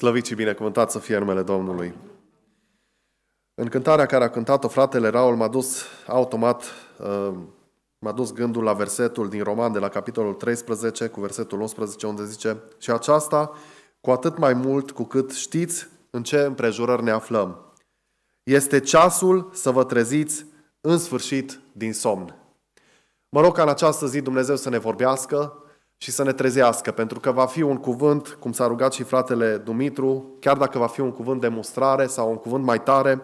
Slăvit și binecuvântat să fie numele Domnului! În cântarea care a cântat-o fratele Raul m-a dus automat, uh, m-a dus gândul la versetul din Roman de la capitolul 13 cu versetul 11 unde zice Și aceasta cu atât mai mult cu cât știți în ce împrejurări ne aflăm. Este ceasul să vă treziți în sfârșit din somn. Mă rog ca în această zi Dumnezeu să ne vorbească, și să ne trezească, pentru că va fi un cuvânt, cum s-a rugat și fratele Dumitru, chiar dacă va fi un cuvânt de mustrare sau un cuvânt mai tare,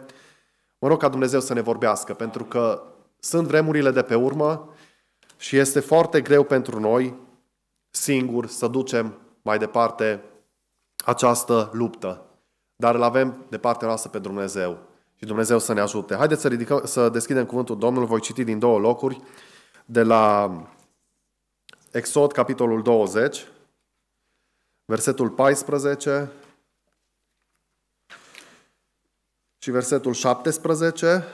mă rog ca Dumnezeu să ne vorbească, pentru că sunt vremurile de pe urmă și este foarte greu pentru noi, singuri, să ducem mai departe această luptă. Dar îl avem de partea noastră pe Dumnezeu și Dumnezeu să ne ajute. Haideți să, ridicăm, să deschidem cuvântul Domnului, voi citi din două locuri, de la Exod, capitolul 20, versetul 14 și versetul 17.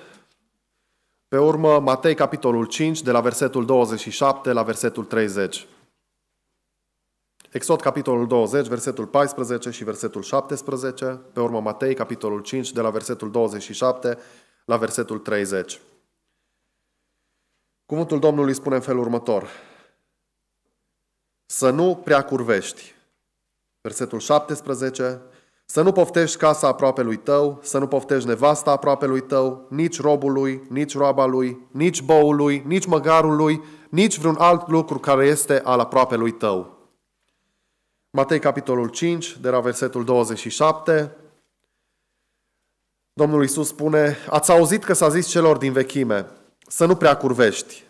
Pe urmă, Matei, capitolul 5, de la versetul 27 la versetul 30. Exod, capitolul 20, versetul 14 și versetul 17. Pe urmă, Matei, capitolul 5, de la versetul 27 la versetul 30. Cuvântul Domnului spune în felul următor să nu prea curvești. Versetul 17, să nu poftești casa aproape lui tău, să nu poftești nevasta aproape lui tău, nici robului, nici roaba lui, nici boului, nici măgarului, nici vreun alt lucru care este al aproape lui tău. Matei capitolul 5, de la versetul 27, Domnul Isus spune, ați auzit că s-a zis celor din vechime, să nu prea curvești.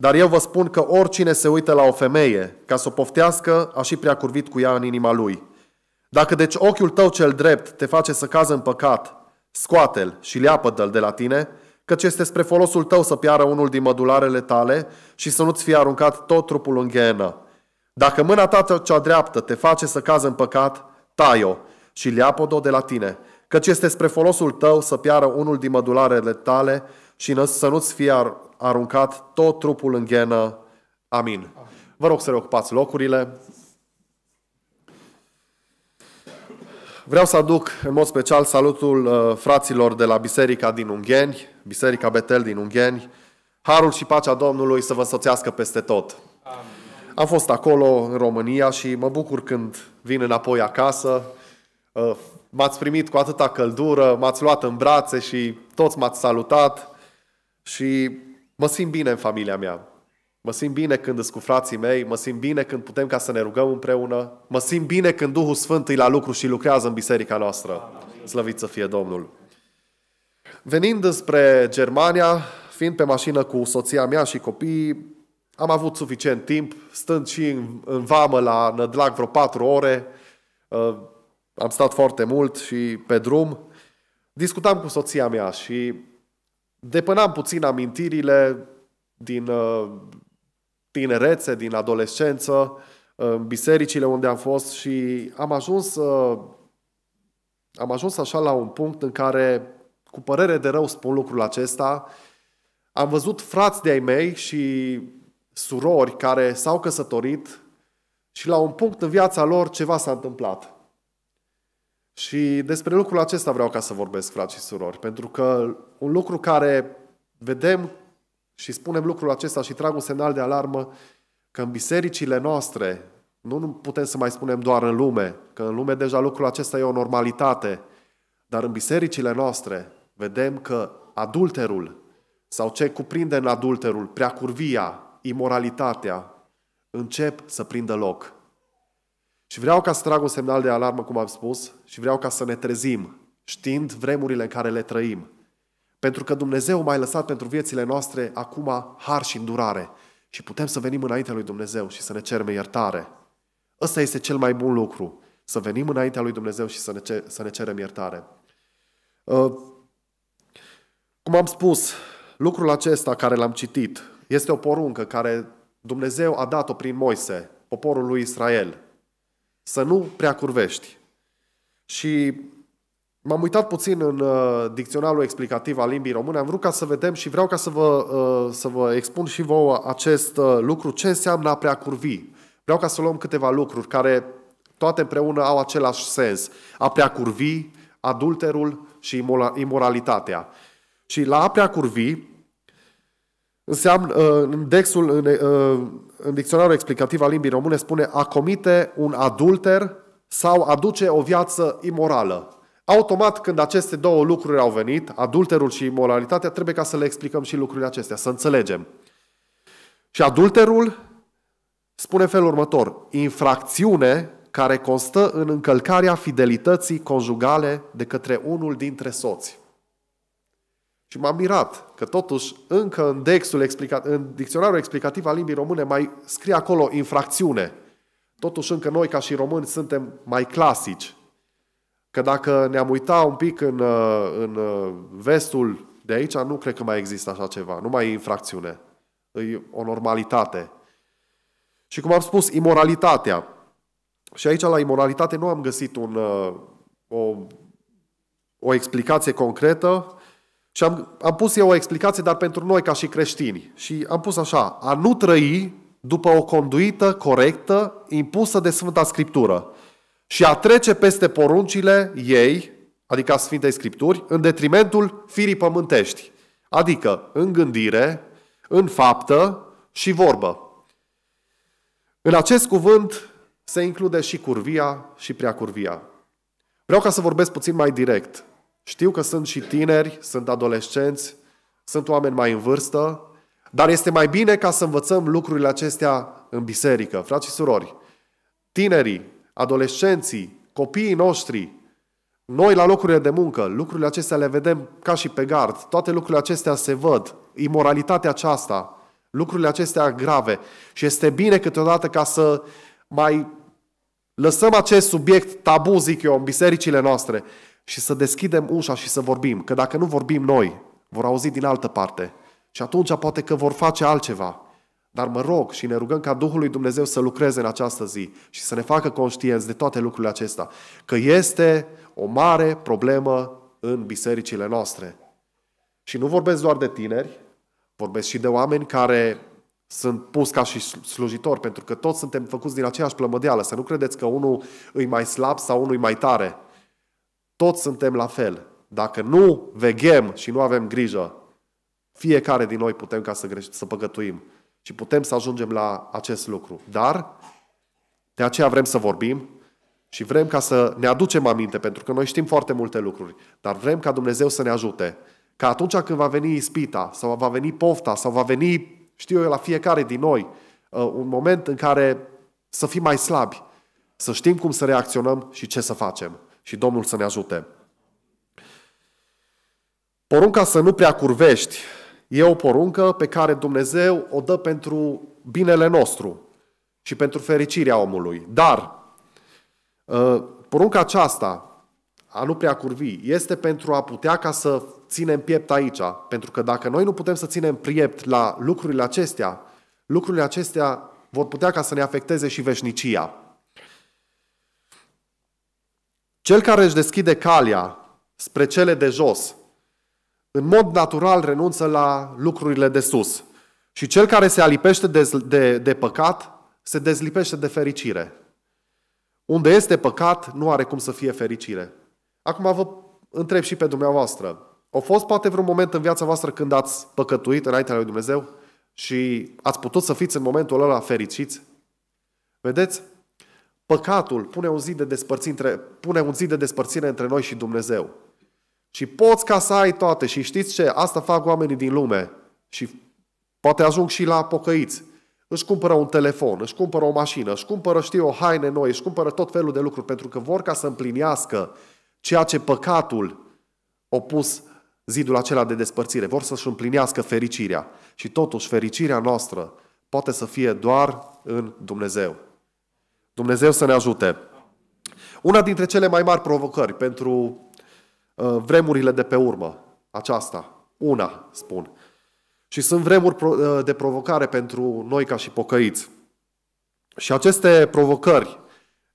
Dar eu vă spun că oricine se uită la o femeie ca să o poftească, a și prea curvit cu ea în inima lui. Dacă deci ochiul tău cel drept te face să cază în păcat, scoate-l și leapă-l de la tine, căci este spre folosul tău să piară unul din mădularele tale și să nu-ți fie aruncat tot trupul în ghenă. Dacă mâna ta cea dreaptă te face să cază în păcat, tai-o și leapă-o de la tine, căci este spre folosul tău să piară unul din mădularele tale și să nu-ți fie aruncat tot trupul în ghenă. Amin. Vă rog să reocupați locurile. Vreau să aduc în mod special salutul uh, fraților de la Biserica din Ungheni, Biserica Betel din Ungheni. Harul și pacea Domnului să vă însoțească peste tot. Amin. Am fost acolo, în România, și mă bucur când vin înapoi acasă. Uh, m-ați primit cu atâta căldură, m-ați luat în brațe și toți m-ați salutat. Și Mă simt bine în familia mea. Mă simt bine când sunt cu frații mei, mă simt bine când putem ca să ne rugăm împreună, mă simt bine când Duhul Sfânt e la lucru și lucrează în biserica noastră. Slăvit să fie Domnul! Venind spre Germania, fiind pe mașină cu soția mea și copiii, am avut suficient timp, stând și în, în vamă la Nădlac vreo patru ore, uh, am stat foarte mult și pe drum, discutam cu soția mea și depănam puțin amintirile din uh, tinerețe, din adolescență, uh, în bisericile unde am fost și am ajuns, uh, am ajuns așa la un punct în care, cu părere de rău spun lucrul acesta, am văzut frați de-ai mei și surori care s-au căsătorit și la un punct în viața lor ceva s-a întâmplat. Și despre lucrul acesta vreau ca să vorbesc, frați și surori, pentru că un lucru care vedem și spunem lucrul acesta și trag un semnal de alarmă că în bisericile noastre, nu putem să mai spunem doar în lume, că în lume deja lucrul acesta e o normalitate, dar în bisericile noastre vedem că adulterul sau ce cuprinde în adulterul, preacurvia, imoralitatea, încep să prindă loc. Și vreau ca să trag un semnal de alarmă, cum am spus, și vreau ca să ne trezim, știind vremurile în care le trăim. Pentru că Dumnezeu mai lăsat pentru viețile noastre acum har și îndurare. Și putem să venim înaintea lui Dumnezeu și să ne cerem iertare. Ăsta este cel mai bun lucru. Să venim înaintea lui Dumnezeu și să ne, cer, să ne cerem iertare. Ă, cum am spus, lucrul acesta care l-am citit este o poruncă care Dumnezeu a dat-o prin Moise, poporul lui Israel să nu prea curvești. Și m-am uitat puțin în uh, dicționarul explicativ al limbii române, am vrut ca să vedem și vreau ca să vă, uh, să vă expun și vouă acest uh, lucru, ce înseamnă a prea curvi. Vreau ca să luăm câteva lucruri care toate împreună au același sens. A prea curvi, adulterul și imoralitatea. Și la a prea curvi, Înseamnă, uh, în dexul, în, uh, în dicționarul explicativ al limbii române spune a comite un adulter sau aduce o viață imorală. Automat, când aceste două lucruri au venit, adulterul și imoralitatea, trebuie ca să le explicăm și lucrurile acestea, să înțelegem. Și adulterul spune felul următor, infracțiune care constă în încălcarea fidelității conjugale de către unul dintre soți. Și m-am mirat că totuși încă în dexul explicat, în dicționarul explicativ al limbii române mai scrie acolo infracțiune. Totuși încă noi ca și români suntem mai clasici. Că dacă ne-am uitat un pic în, uh, în uh, vestul de aici, nu cred că mai există așa ceva. Nu mai e infracțiune. E o normalitate. Și cum am spus, imoralitatea. Și aici la imoralitate nu am găsit un, uh, o, o explicație concretă, și am, am pus eu o explicație, dar pentru noi ca și creștini. Și am pus așa, a nu trăi după o conduită corectă impusă de Sfânta Scriptură și a trece peste poruncile ei, adică a Sfintei Scripturi, în detrimentul firii pământești, adică în gândire, în faptă și vorbă. În acest cuvânt se include și curvia și preacurvia. Vreau ca să vorbesc puțin mai direct știu că sunt și tineri, sunt adolescenți, sunt oameni mai în vârstă, dar este mai bine ca să învățăm lucrurile acestea în biserică. Frați și surori, tinerii, adolescenții, copiii noștri, noi la locurile de muncă, lucrurile acestea le vedem ca și pe gard. Toate lucrurile acestea se văd. Imoralitatea aceasta, lucrurile acestea grave. Și este bine câteodată ca să mai lăsăm acest subiect tabu, zic eu, în bisericile noastre și să deschidem ușa și să vorbim. Că dacă nu vorbim noi, vor auzi din altă parte. Și atunci poate că vor face altceva. Dar mă rog și ne rugăm ca Duhul lui Dumnezeu să lucreze în această zi și să ne facă conștienți de toate lucrurile acestea. Că este o mare problemă în bisericile noastre. Și nu vorbesc doar de tineri, vorbesc și de oameni care sunt pus ca și slujitori, pentru că toți suntem făcuți din aceeași plămădeală. Să nu credeți că unul îi mai slab sau unul îi mai tare toți suntem la fel. Dacă nu veghem și nu avem grijă, fiecare din noi putem ca să, greș- să păcătuim și putem să ajungem la acest lucru. Dar de aceea vrem să vorbim și vrem ca să ne aducem aminte, pentru că noi știm foarte multe lucruri, dar vrem ca Dumnezeu să ne ajute. Ca atunci când va veni ispita, sau va veni pofta, sau va veni, știu eu, la fiecare din noi, uh, un moment în care să fim mai slabi, să știm cum să reacționăm și ce să facem și Domnul să ne ajute. Porunca să nu prea curvești e o poruncă pe care Dumnezeu o dă pentru binele nostru și pentru fericirea omului. Dar ă, porunca aceasta, a nu prea curvi, este pentru a putea ca să ținem piept aici. Pentru că dacă noi nu putem să ținem piept la lucrurile acestea, lucrurile acestea vor putea ca să ne afecteze și veșnicia. Cel care își deschide calea spre cele de jos, în mod natural renunță la lucrurile de sus. Și cel care se alipește de, de, de păcat, se dezlipește de fericire. Unde este păcat, nu are cum să fie fericire. Acum vă întreb și pe dumneavoastră. A fost poate vreun moment în viața voastră când ați păcătuit înaintea lui Dumnezeu și ați putut să fiți în momentul ăla fericiți? Vedeți? Păcatul pune un, zid de despărțire, pune un zid de despărțire între noi și Dumnezeu. Și poți ca să ai toate și știți ce? Asta fac oamenii din lume și poate ajung și la pocăiți. Își cumpără un telefon, își cumpără o mașină, își cumpără, știu, o haine noi, își cumpără tot felul de lucruri pentru că vor ca să împlinească ceea ce păcatul opus zidul acela de despărțire. Vor să-și împlinească fericirea. Și totuși, fericirea noastră poate să fie doar în Dumnezeu. Dumnezeu să ne ajute. Una dintre cele mai mari provocări pentru uh, vremurile de pe urmă, aceasta, una, spun. Și sunt vremuri uh, de provocare pentru noi ca și pocăiți. Și aceste provocări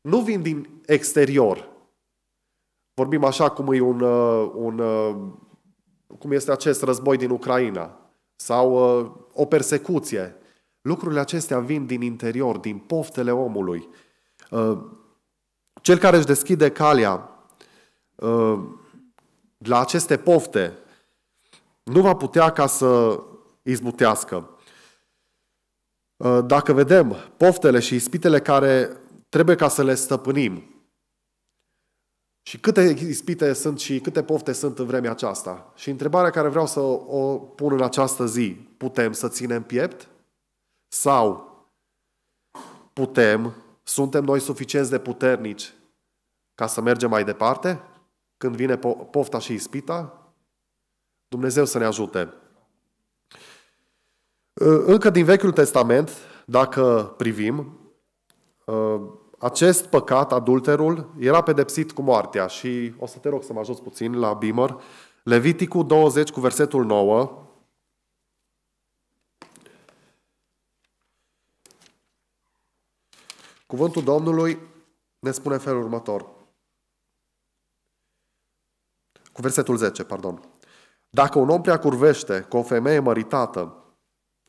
nu vin din exterior. Vorbim așa cum e un, uh, un cum este acest război din Ucraina sau o persecuție. Lucrurile acestea vin din interior, din poftele omului, Uh, cel care își deschide calea uh, la aceste pofte nu va putea ca să izbutească. Uh, dacă vedem poftele și ispitele care trebuie ca să le stăpânim, și câte ispite sunt și câte pofte sunt în vremea aceasta? Și întrebarea care vreau să o pun în această zi, putem să ținem piept? Sau putem suntem noi suficienți de puternici ca să mergem mai departe când vine po- pofta și ispita? Dumnezeu să ne ajute. Ă, încă din Vechiul Testament, dacă privim, ă, acest păcat, adulterul, era pedepsit cu moartea și o să te rog să mă ajut puțin la Bimer. Leviticul 20 cu versetul 9 Cuvântul Domnului ne spune felul următor. Cu versetul 10, pardon. Dacă un om prea curvește cu o femeie măritată,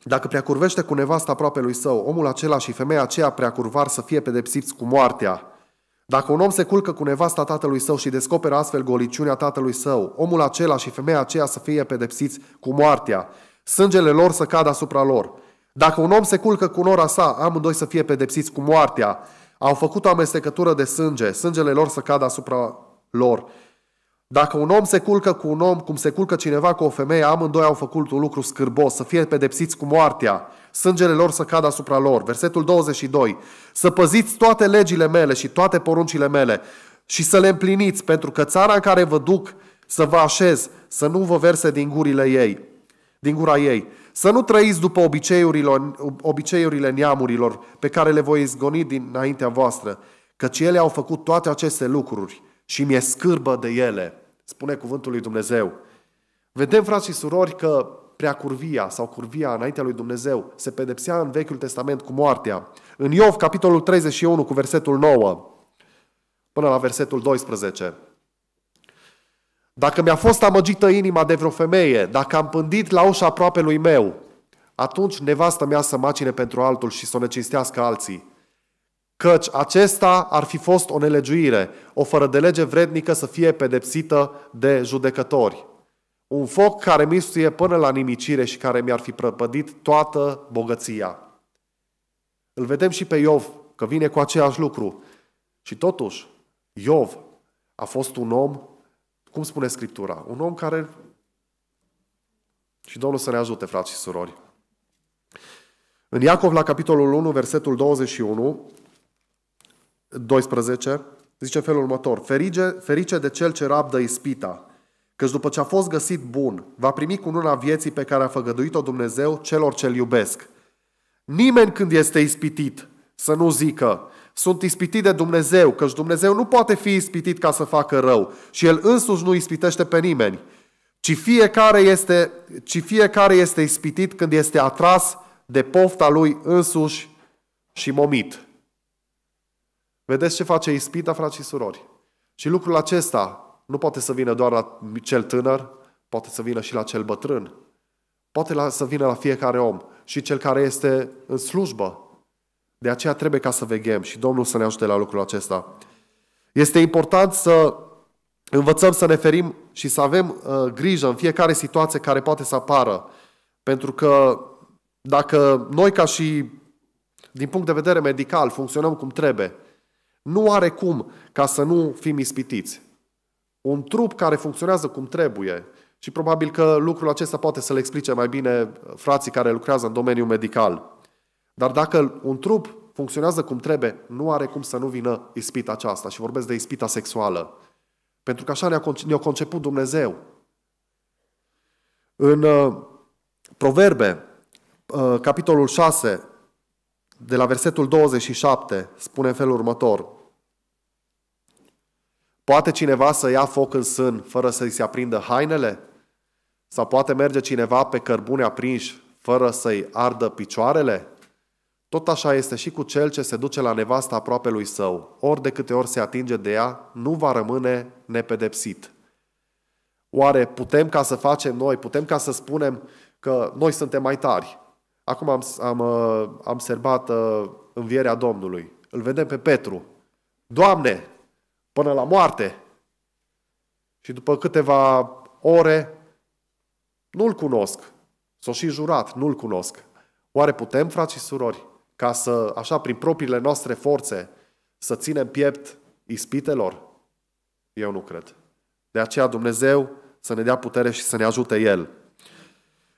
dacă prea curvește cu nevasta aproape lui său, omul acela și femeia aceea prea curvar să fie pedepsiți cu moartea. Dacă un om se culcă cu nevasta tatălui său și descoperă astfel goliciunea tatălui său, omul acela și femeia aceea să fie pedepsiți cu moartea. Sângele lor să cadă asupra lor. Dacă un om se culcă cu nora sa, amândoi să fie pedepsiți cu moartea. Au făcut o amestecătură de sânge, sângele lor să cadă asupra lor. Dacă un om se culcă cu un om, cum se culcă cineva cu o femeie, amândoi au făcut un lucru scârbos, să fie pedepsiți cu moartea, sângele lor să cadă asupra lor. Versetul 22. Să păziți toate legile mele și toate poruncile mele și să le împliniți, pentru că țara în care vă duc să vă așez, să nu vă verse din gurile ei, din gura ei. Să nu trăiți după obiceiurile, obiceiurile neamurilor pe care le voi izgoni dinaintea voastră, căci ele au făcut toate aceste lucruri și mi-e scârbă de ele, spune cuvântul lui Dumnezeu. Vedem, frați și surori, că prea curvia sau curvia înaintea lui Dumnezeu se pedepsea în Vechiul Testament cu moartea. În Iov, capitolul 31, cu versetul 9 până la versetul 12. Dacă mi-a fost amăgită inima de vreo femeie, dacă am pândit la ușa aproape lui meu, atunci nevastă mea să macine pentru altul și să o necinstească alții. Căci acesta ar fi fost o nelegiuire, o fără de lege vrednică să fie pedepsită de judecători. Un foc care mistuie până la nimicire și care mi-ar fi prăpădit toată bogăția. Îl vedem și pe Iov, că vine cu aceeași lucru. Și totuși, Iov a fost un om cum spune Scriptura? Un om care... Și Domnul să ne ajute, frați și surori. În Iacov, la capitolul 1, versetul 21, 12, zice felul următor. Ferice, ferice de cel ce rabdă ispita, căci după ce a fost găsit bun, va primi cu una vieții pe care a făgăduit-o Dumnezeu celor ce-L iubesc. Nimeni când este ispitit să nu zică, sunt ispitit de Dumnezeu, căci Dumnezeu nu poate fi ispitit ca să facă rău și El însuși nu ispitește pe nimeni, ci fiecare este, ci fiecare este ispitit când este atras de pofta lui însuși și momit. Vedeți ce face ispita, frați și surori? Și lucrul acesta nu poate să vină doar la cel tânăr, poate să vină și la cel bătrân. Poate la, să vină la fiecare om și cel care este în slujbă, de aceea trebuie ca să veghem și Domnul să ne ajute la lucrul acesta. Este important să învățăm să ne ferim și să avem uh, grijă în fiecare situație care poate să apară. Pentru că dacă noi ca și din punct de vedere medical funcționăm cum trebuie, nu are cum ca să nu fim ispitiți. Un trup care funcționează cum trebuie și probabil că lucrul acesta poate să-l explice mai bine uh, frații care lucrează în domeniul medical. Dar dacă un trup funcționează cum trebuie, nu are cum să nu vină ispita aceasta. Și vorbesc de ispita sexuală. Pentru că așa ne-a, conceput Dumnezeu. În uh, Proverbe, uh, capitolul 6, de la versetul 27, spune în felul următor. Poate cineva să ia foc în sân fără să-i se aprindă hainele? Sau poate merge cineva pe cărbune aprinși fără să-i ardă picioarele? Tot așa este și cu cel ce se duce la nevasta aproape lui său. Ori de câte ori se atinge de ea, nu va rămâne nepedepsit. Oare putem ca să facem noi, putem ca să spunem că noi suntem mai tari? Acum am, am, uh, am serbat uh, învierea Domnului. Îl vedem pe Petru. Doamne, până la moarte! Și după câteva ore, nu-l cunosc. S-o și jurat, nu-l cunosc. Oare putem, frați și surori, ca să, așa, prin propriile noastre forțe, să ținem piept ispitelor? Eu nu cred. De aceea Dumnezeu să ne dea putere și să ne ajute El.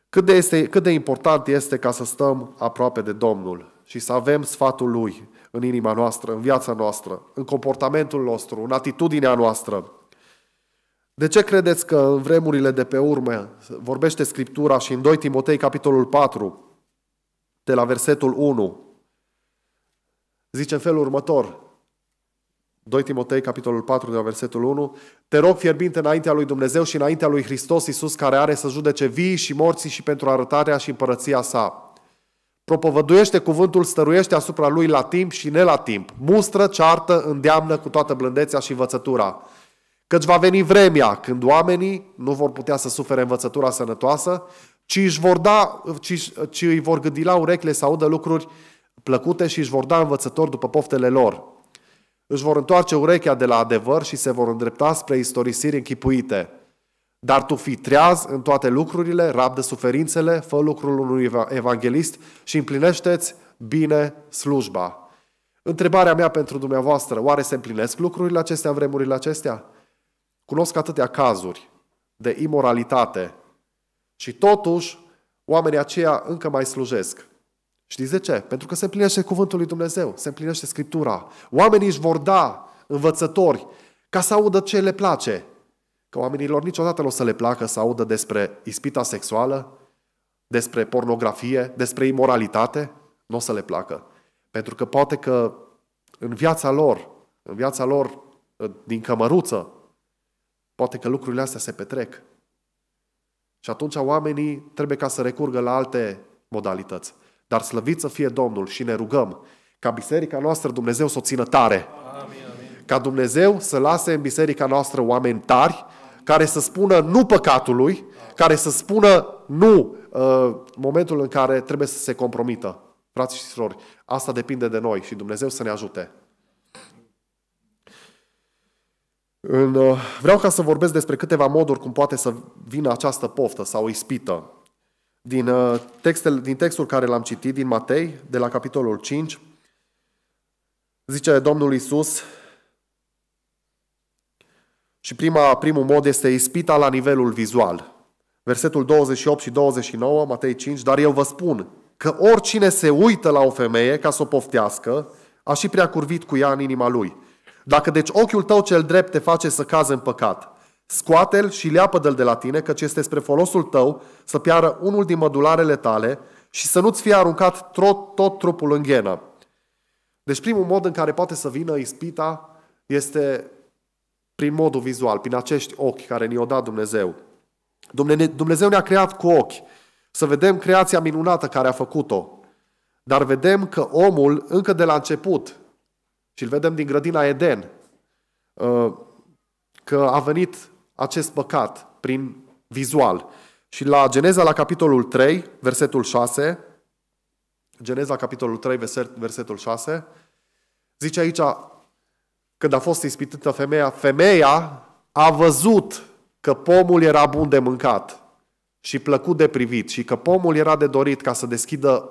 Cât de, este, cât de important este ca să stăm aproape de Domnul și să avem sfatul Lui în inima noastră, în viața noastră, în comportamentul nostru, în atitudinea noastră. De ce credeți că în vremurile de pe urmă vorbește Scriptura și în 2 Timotei capitolul 4, de la versetul 1, zice în felul următor, 2 Timotei, capitolul 4, de la versetul 1, Te rog fierbinte înaintea lui Dumnezeu și înaintea lui Hristos Iisus, care are să judece vii și morții și pentru arătarea și împărăția sa. Propovăduiește cuvântul, stăruiește asupra lui la timp și ne la timp. Mustră, ceartă, îndeamnă cu toată blândețea și învățătura. Căci va veni vremea când oamenii nu vor putea să sufere învățătura sănătoasă, ci își vor da, ci, ci îi vor gândi la urechile să audă lucruri plăcute și își vor da învățători după poftele lor. Își vor întoarce urechea de la adevăr și se vor îndrepta spre istorisiri închipuite. Dar tu fii treaz în toate lucrurile, rabdă suferințele, fă lucrul unui evanghelist și împlinește-ți bine slujba. Întrebarea mea pentru dumneavoastră, oare se împlinesc lucrurile acestea în vremurile acestea? Cunosc atâtea cazuri de imoralitate și totuși oamenii aceia încă mai slujesc. Știți de ce? Pentru că se împlinește cuvântul lui Dumnezeu, se împlinește Scriptura. Oamenii își vor da învățători ca să audă ce le place. Că oamenilor niciodată nu o să le placă să audă despre ispita sexuală, despre pornografie, despre imoralitate, nu o să le placă. Pentru că poate că în viața lor, în viața lor din cămăruță, poate că lucrurile astea se petrec. Și atunci oamenii trebuie ca să recurgă la alte modalități. Dar slăvit să fie Domnul și ne rugăm ca biserica noastră Dumnezeu să o țină tare. Amin, amin. Ca Dumnezeu să lase în biserica noastră oameni tari care să spună nu păcatului, care să spună nu uh, momentul în care trebuie să se compromită. Frați și surori, asta depinde de noi și Dumnezeu să ne ajute. În, uh, vreau ca să vorbesc despre câteva moduri cum poate să vină această poftă sau ispită din, uh, textul din textul care l-am citit, din Matei, de la capitolul 5, zice Domnul Isus, și prima, primul mod este ispita la nivelul vizual. Versetul 28 și 29, Matei 5, dar eu vă spun că oricine se uită la o femeie ca să o poftească, a și prea curvit cu ea în inima lui. Dacă deci ochiul tău cel drept te face să cazi în păcat, Scoate-l și leapă l de la tine, căci este spre folosul tău să piară unul din mădularele tale și să nu-ți fie aruncat tot, tot trupul în ghenă. Deci primul mod în care poate să vină ispita este prin modul vizual, prin acești ochi care ni-o dat Dumnezeu. Dumnezeu ne-a creat cu ochi, să vedem creația minunată care a făcut-o. Dar vedem că omul, încă de la început, și îl vedem din grădina Eden, uh, că a venit acest păcat prin vizual. Și la Geneza, la capitolul 3, versetul 6, Geneza, capitolul 3, versetul 6, zice aici, când a fost ispitită femeia, femeia a văzut că pomul era bun de mâncat și plăcut de privit și că pomul era de dorit ca să deschidă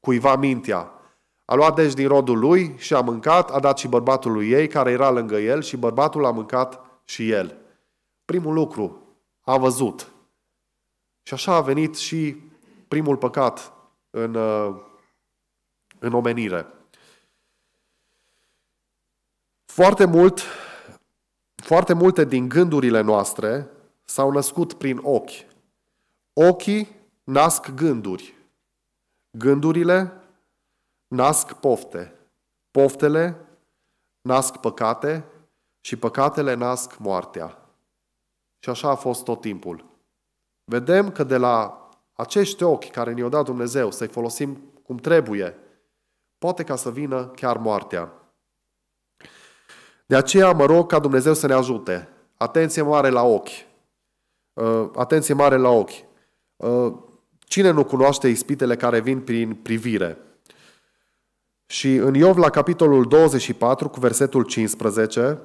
cuiva mintea. A luat deci din rodul lui și a mâncat, a dat și bărbatului ei care era lângă el și bărbatul a mâncat și el primul lucru, a văzut. Și așa a venit și primul păcat în, uh, în omenire. Foarte mult, foarte multe din gândurile noastre s-au născut prin ochi. Ochii nasc gânduri. Gândurile nasc pofte. Poftele nasc păcate și păcatele nasc moartea. Și așa a fost tot timpul. Vedem că de la acești ochi care ne-o dat Dumnezeu să-i folosim cum trebuie, poate ca să vină chiar moartea. De aceea mă rog ca Dumnezeu să ne ajute. Atenție mare la ochi. Uh, atenție mare la ochi. Uh, cine nu cunoaște ispitele care vin prin privire? Și în Iov, la capitolul 24, cu versetul 15,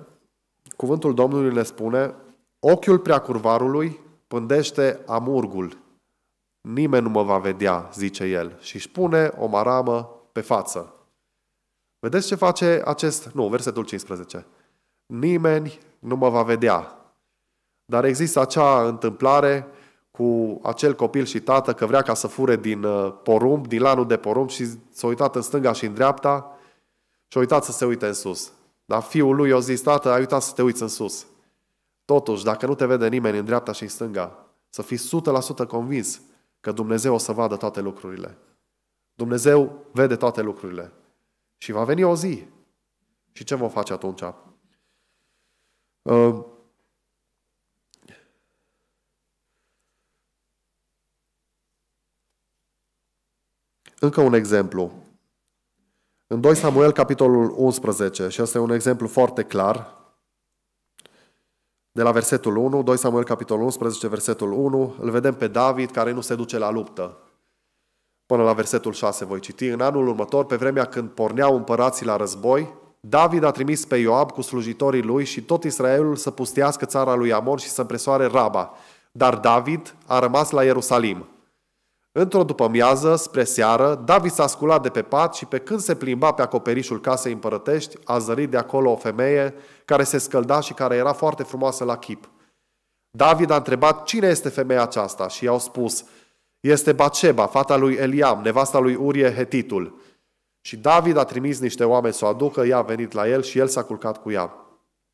cuvântul Domnului ne spune Ochiul preacurvarului pândește amurgul. Nimeni nu mă va vedea, zice el, și își pune o maramă pe față. Vedeți ce face acest... Nu, versetul 15. Nimeni nu mă va vedea. Dar există acea întâmplare cu acel copil și tată că vrea ca să fure din uh, porumb, din lanul de porumb și s-a uitat în stânga și în dreapta și a uitat să se uite în sus. Dar fiul lui i-a zis, tată, ai uitat să te uiți în sus. Totuși, dacă nu te vede nimeni în dreapta și în stânga, să fii 100% convins că Dumnezeu o să vadă toate lucrurile. Dumnezeu vede toate lucrurile. Și va veni o zi. Și ce vom face atunci? Uh, Încă un exemplu. În 2 Samuel, capitolul 11, și asta e un exemplu foarte clar, de la versetul 1, 2 Samuel capitolul 11, versetul 1, îl vedem pe David care nu se duce la luptă. Până la versetul 6 voi citi. În anul următor, pe vremea când porneau împărații la război, David a trimis pe Ioab cu slujitorii lui și tot Israelul să pustească țara lui Amon și să împresoare Raba. Dar David a rămas la Ierusalim. Într-o după-amiază, spre seară, David s-a sculat de pe pat și pe când se plimba pe acoperișul casei împărătești, a zărit de acolo o femeie care se scălda și care era foarte frumoasă la chip. David a întrebat cine este femeia aceasta și i-au spus, este Baceba, fata lui Eliam, nevasta lui Urie Hetitul. Și David a trimis niște oameni să o aducă, ea a venit la el și el s-a culcat cu ea.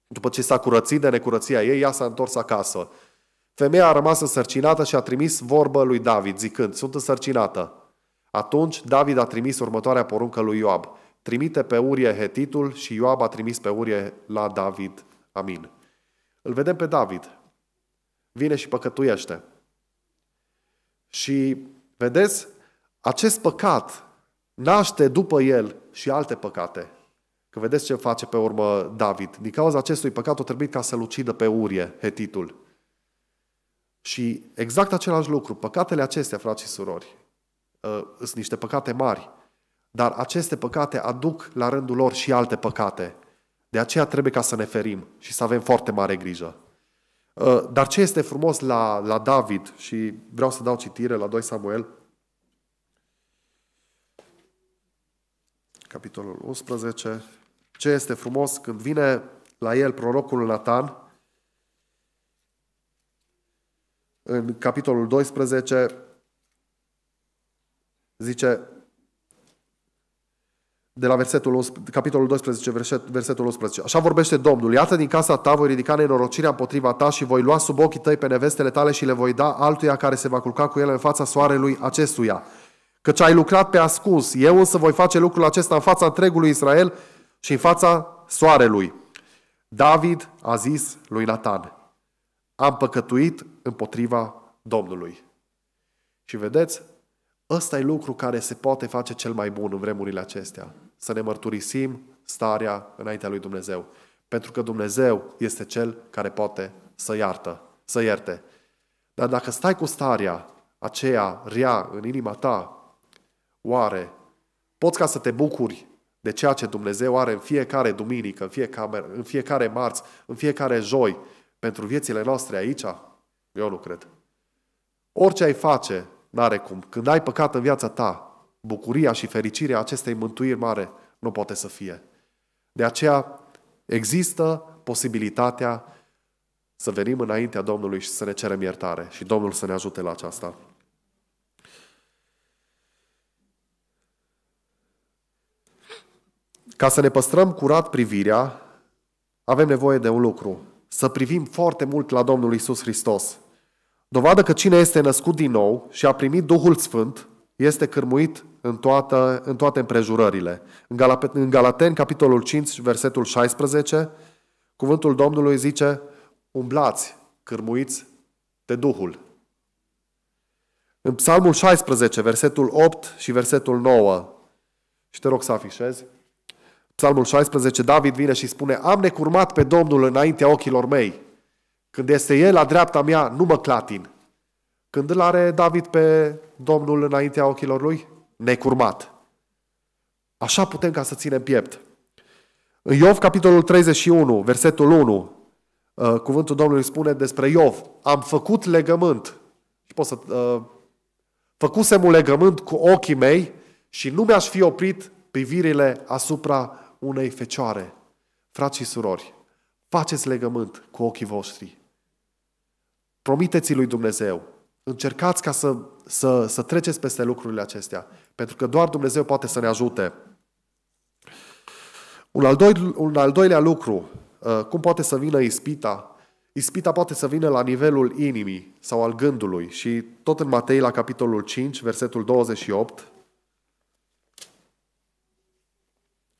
După ce s-a curățit de necurăția ei, ea s-a întors acasă. Femeia a rămas însărcinată și a trimis vorbă lui David, zicând, sunt însărcinată. Atunci David a trimis următoarea poruncă lui Ioab, trimite pe Urie Hetitul și Ioab a trimis pe Urie la David. Amin. Îl vedem pe David. Vine și păcătuiește. Și, vedeți, acest păcat naște după el și alte păcate. Că vedeți ce face pe urmă David. Din cauza acestui păcat o trebuie ca să-l ucidă pe Urie, Hetitul. Și exact același lucru, păcatele acestea, frați și surori, ă, sunt niște păcate mari, dar aceste păcate aduc la rândul lor și alte păcate. De aceea trebuie ca să ne ferim și să avem foarte mare grijă. Ă, dar ce este frumos la, la David, și vreau să dau citire la 2 Samuel, capitolul 11, ce este frumos când vine la el prorocul Natan, în capitolul 12, zice, de la versetul 11, capitolul 12, verset, versetul 11. Așa vorbește Domnul. Iată din casa ta voi ridica nenorocirea împotriva ta și voi lua sub ochii tăi pe nevestele tale și le voi da altuia care se va culca cu ele în fața soarelui acestuia. Căci ai lucrat pe ascuns. Eu însă voi face lucrul acesta în fața întregului Israel și în fața soarelui. David a zis lui Natan, am păcătuit împotriva Domnului. Și vedeți, ăsta e lucru care se poate face cel mai bun în vremurile acestea. Să ne mărturisim starea înaintea lui Dumnezeu. Pentru că Dumnezeu este Cel care poate să iartă, să ierte. Dar dacă stai cu starea aceea rea în inima ta, oare poți ca să te bucuri de ceea ce Dumnezeu are în fiecare duminică, în fiecare, în fiecare marți, în fiecare joi, pentru viețile noastre aici? Eu nu cred. Orice ai face, n-are cum. Când ai păcat în viața ta, bucuria și fericirea acestei mântuiri mare nu poate să fie. De aceea există posibilitatea să venim înaintea Domnului și să ne cerem iertare și Domnul să ne ajute la aceasta. Ca să ne păstrăm curat privirea, avem nevoie de un lucru, să privim foarte mult la Domnul Isus Hristos. Dovadă că cine este născut din nou și a primit Duhul Sfânt este cârmuit în, toată, în toate împrejurările. În, Galap- în Galaten, capitolul 5, versetul 16, cuvântul Domnului zice umblați, cârmuiți de Duhul. În Psalmul 16, versetul 8 și versetul 9, și te rog să afișezi, Psalmul 16, David vine și spune, am necurmat pe Domnul înaintea ochilor mei. Când este El la dreapta mea, nu mă clatin. Când îl are David pe Domnul înaintea ochilor lui? Necurmat. Așa putem ca să ținem piept. În Iov, capitolul 31, versetul 1, uh, cuvântul Domnului spune despre Iov, am făcut legământ. Și pot să... Uh, făcusem un legământ cu ochii mei și nu mi-aș fi oprit privirile asupra unei fecioare. Frați și surori, faceți legământ cu ochii voștri. Promiteți lui Dumnezeu. Încercați ca să, să, să treceți peste lucrurile acestea. Pentru că doar Dumnezeu poate să ne ajute. Un al, doi, un al doilea lucru, uh, cum poate să vină ispita? Ispita poate să vină la nivelul inimii sau al gândului. Și tot în Matei, la capitolul 5, versetul 28,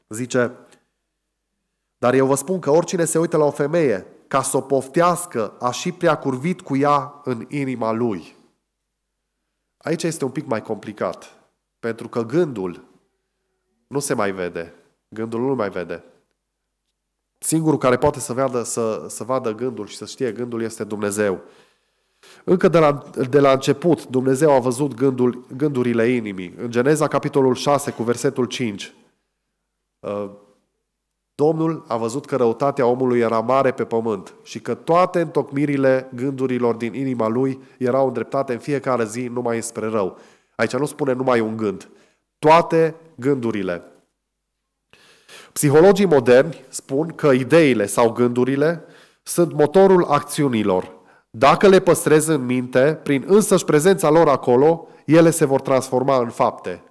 Zice, dar eu vă spun că oricine se uită la o femeie ca să o poftească, a și prea curvit cu ea în inima lui. Aici este un pic mai complicat, pentru că gândul nu se mai vede. Gândul nu mai vede. Singurul care poate să vadă, să, să vadă gândul și să știe gândul este Dumnezeu. Încă de la, de la început, Dumnezeu a văzut gândul, gândurile inimii. În Geneza, capitolul 6, cu versetul 5, Domnul a văzut că răutatea omului era mare pe pământ și că toate întocmirile gândurilor din inima lui erau îndreptate în fiecare zi numai înspre rău. Aici nu spune numai un gând. Toate gândurile. Psihologii moderni spun că ideile sau gândurile sunt motorul acțiunilor. Dacă le păstrezi în minte, prin însăși prezența lor acolo, ele se vor transforma în fapte.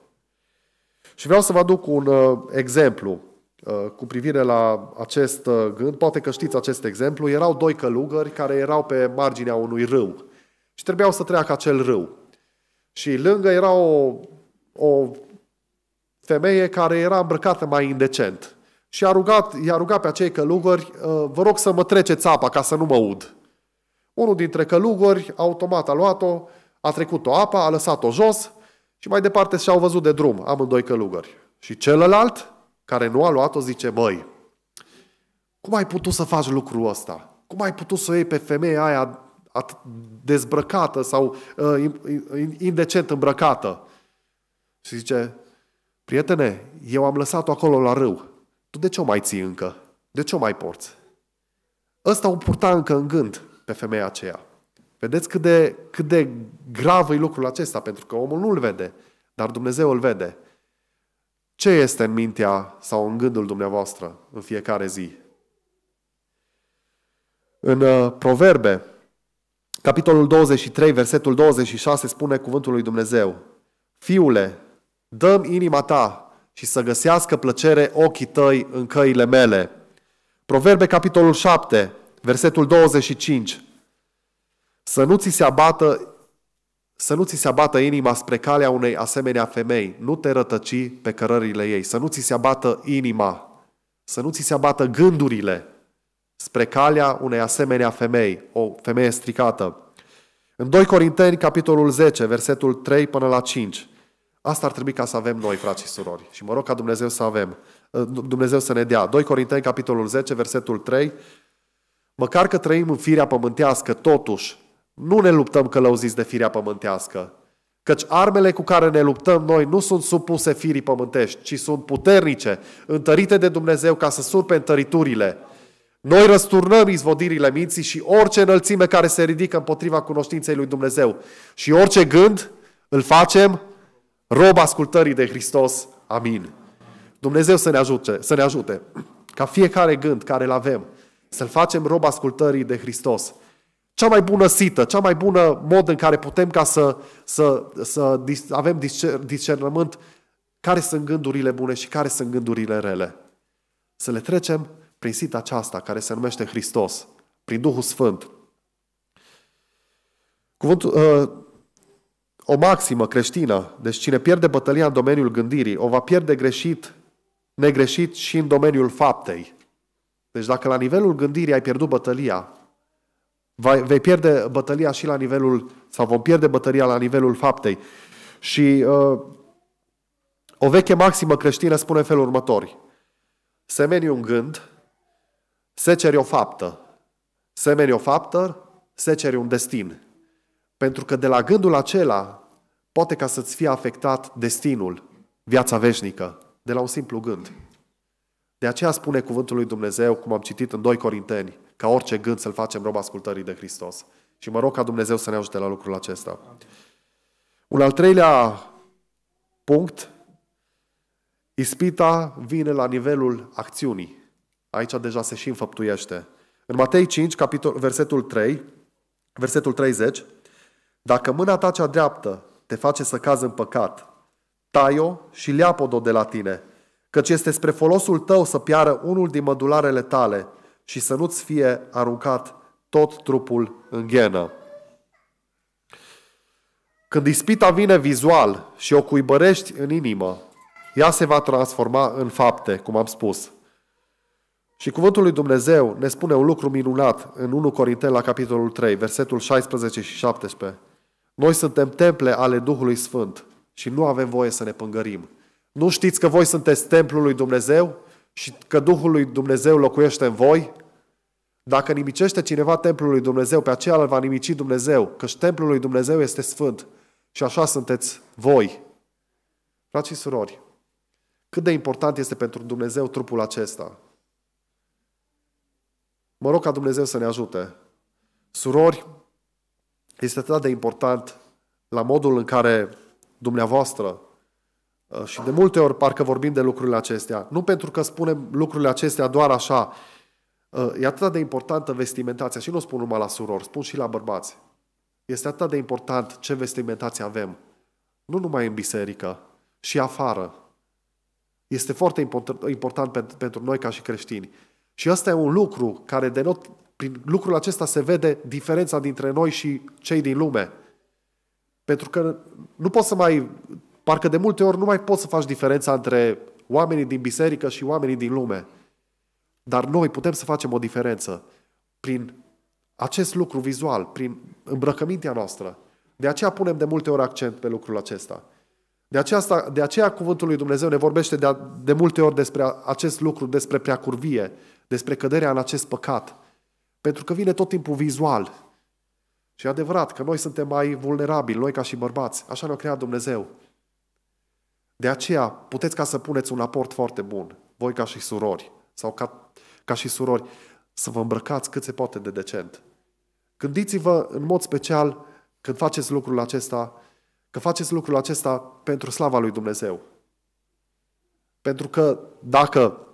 Și vreau să vă aduc un uh, exemplu uh, cu privire la acest uh, gând. Poate că știți acest exemplu. Erau doi călugări care erau pe marginea unui râu și trebuiau să treacă acel râu. Și lângă era o, o femeie care era îmbrăcată mai indecent. Și a rugat, i-a rugat pe acei călugări, uh, vă rog să mă treceți apa ca să nu mă ud. Unul dintre călugări, automat a luat-o, a trecut-o apa, a lăsat-o jos și mai departe și-au văzut de drum, amândoi călugări. Și celălalt, care nu a luat-o, zice, băi, cum ai putut să faci lucrul ăsta? Cum ai putut să o iei pe femeia aia dezbrăcată sau uh, indecent îmbrăcată? Și zice, prietene, eu am lăsat-o acolo la râu. Tu de ce o mai ții încă? De ce o mai porți? Ăsta o purta încă în gând pe femeia aceea. Vedeți cât de, cât de grav e lucrul acesta, pentru că omul nu-l vede, dar Dumnezeu îl vede. Ce este în mintea sau în gândul dumneavoastră în fiecare zi? În uh, Proverbe, capitolul 23, versetul 26, spune cuvântul lui Dumnezeu. Fiule, dăm inima ta și să găsească plăcere ochii tăi în căile mele. Proverbe, capitolul 7, versetul 25. Să nu ți se abată să nu ți se abată inima spre calea unei asemenea femei, nu te rătăci pe cărările ei, să nu ți se abată inima, să nu ți se abată gândurile spre calea unei asemenea femei, o femeie stricată. În 2 Corinteni, capitolul 10, versetul 3 până la 5, asta ar trebui ca să avem noi, frați și surori. Și mă rog ca Dumnezeu să avem, uh, Dumnezeu să ne dea. 2 Corinteni, capitolul 10, versetul 3, măcar că trăim în firea pământească, totuși, nu ne luptăm călăuziți de firea pământească, căci armele cu care ne luptăm noi nu sunt supuse firii pământești, ci sunt puternice, întărite de Dumnezeu ca să surpe întăriturile. Noi răsturnăm izvodirile minții și orice înălțime care se ridică împotriva cunoștinței lui Dumnezeu. Și orice gând îl facem rob ascultării de Hristos. Amin. Dumnezeu să ne ajute, să ne ajute ca fiecare gând care îl avem să-l facem rob ascultării de Hristos cea mai bună sită, cea mai bună mod în care putem ca să, să, să avem discernământ care sunt gândurile bune și care sunt gândurile rele. Să le trecem prin sita aceasta care se numește Hristos, prin Duhul Sfânt. Cuvântul, uh, o maximă creștină, deci cine pierde bătălia în domeniul gândirii, o va pierde greșit, negreșit și în domeniul faptei. Deci dacă la nivelul gândirii ai pierdut bătălia, Vei pierde bătălia și la nivelul, sau vom pierde bătălia la nivelul faptei. Și uh, o veche maximă creștină spune felul următor. Semeni un gând, se ceri o faptă. Semeni o faptă, se ceri un destin. Pentru că de la gândul acela poate ca să-ți fie afectat destinul, viața veșnică, de la un simplu gând. De aceea spune cuvântul lui Dumnezeu, cum am citit în 2 Corinteni, ca orice gând să-l facem rob ascultării de Hristos. Și mă rog ca Dumnezeu să ne ajute la lucrul acesta. Un al treilea punct, ispita vine la nivelul acțiunii. Aici deja se și înfăptuiește. În Matei 5, capitol, versetul 3, versetul 30, dacă mâna ta cea dreaptă te face să cazi în păcat, tai-o și leapă-o de la tine, căci este spre folosul tău să piară unul din mădularele tale – și să nu-ți fie aruncat tot trupul în ghenă. Când ispita vine vizual și o cuibărești în inimă, ea se va transforma în fapte, cum am spus. Și cuvântul lui Dumnezeu ne spune un lucru minunat în 1 Corinteni la capitolul 3, versetul 16 și 17. Noi suntem temple ale Duhului Sfânt și nu avem voie să ne pângărim. Nu știți că voi sunteți templul lui Dumnezeu și că Duhul lui Dumnezeu locuiește în voi, dacă nimicește cineva templul lui Dumnezeu, pe aceea îl va nimici Dumnezeu, căci templul lui Dumnezeu este sfânt și așa sunteți voi. Frați și surori, cât de important este pentru Dumnezeu trupul acesta? Mă rog ca Dumnezeu să ne ajute. Surori, este atât de important la modul în care dumneavoastră Uh, și de multe ori parcă vorbim de lucrurile acestea. Nu pentru că spunem lucrurile acestea doar așa. Uh, e atât de importantă vestimentația și nu spun numai la surori, spun și la bărbați. Este atât de important ce vestimentație avem. Nu numai în biserică, și afară. Este foarte important pentru noi ca și creștini. Și ăsta e un lucru care denot, prin lucrul acesta se vede diferența dintre noi și cei din lume. Pentru că nu poți să mai Parcă de multe ori nu mai poți să faci diferența între oamenii din biserică și oamenii din lume. Dar noi putem să facem o diferență prin acest lucru vizual, prin îmbrăcămintea noastră. De aceea punem de multe ori accent pe lucrul acesta. De, aceasta, de aceea cuvântul lui Dumnezeu ne vorbește de, de multe ori despre acest lucru, despre preacurvie, despre căderea în acest păcat. Pentru că vine tot timpul vizual. Și e adevărat că noi suntem mai vulnerabili, noi ca și bărbați. Așa ne-a creat Dumnezeu. De aceea, puteți ca să puneți un aport foarte bun, voi ca și surori, sau ca, ca și surori, să vă îmbrăcați cât se poate de decent. Gândiți-vă în mod special când faceți lucrul acesta, că faceți lucrul acesta pentru slava lui Dumnezeu. Pentru că dacă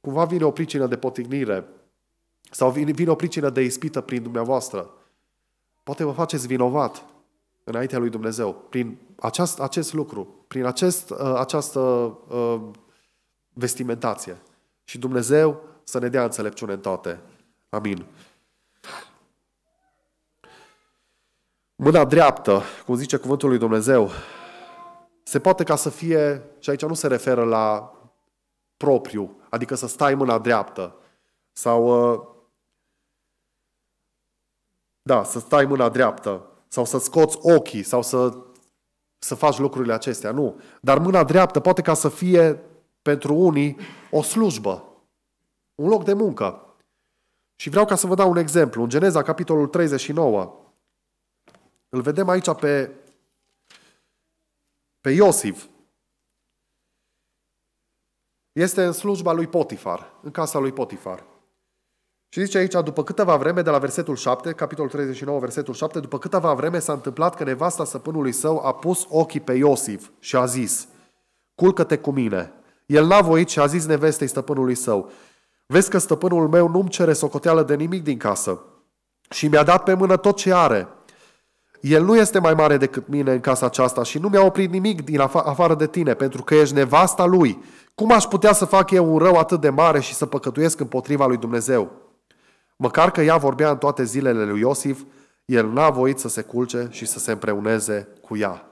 cumva vine o pricină de potignire sau vine o pricină de ispită prin dumneavoastră, poate vă faceți vinovat înaintea lui Dumnezeu. Prin aceast, acest lucru, prin acest, uh, această uh, vestimentație. Și Dumnezeu să ne dea înțelepciune în toate. Amin. Mâna dreaptă, cum zice cuvântul lui Dumnezeu, se poate ca să fie, și aici nu se referă la propriu, adică să stai mâna dreaptă, sau uh, da, să stai mâna dreaptă sau să scoți ochii sau să, să faci lucrurile acestea, nu. Dar mâna dreaptă poate ca să fie pentru unii o slujbă, un loc de muncă. Și vreau ca să vă dau un exemplu. În Geneza, capitolul 39, îl vedem aici pe, pe Iosif. Este în slujba lui Potifar, în casa lui Potifar. Și zice aici, după câteva vreme, de la versetul 7, capitolul 39, versetul 7, după câteva vreme s-a întâmplat că nevasta săpânului său a pus ochii pe Iosif și a zis, culcă-te cu mine. El n-a voit și a zis nevestei stăpânului său, vezi că stăpânul meu nu-mi cere socoteală de nimic din casă și mi-a dat pe mână tot ce are. El nu este mai mare decât mine în casa aceasta și nu mi-a oprit nimic din af- afară de tine, pentru că ești nevasta lui. Cum aș putea să fac eu un rău atât de mare și să păcătuiesc împotriva lui Dumnezeu?' Măcar că ea vorbea în toate zilele lui Iosif, el n-a voit să se culce și să se împreuneze cu ea.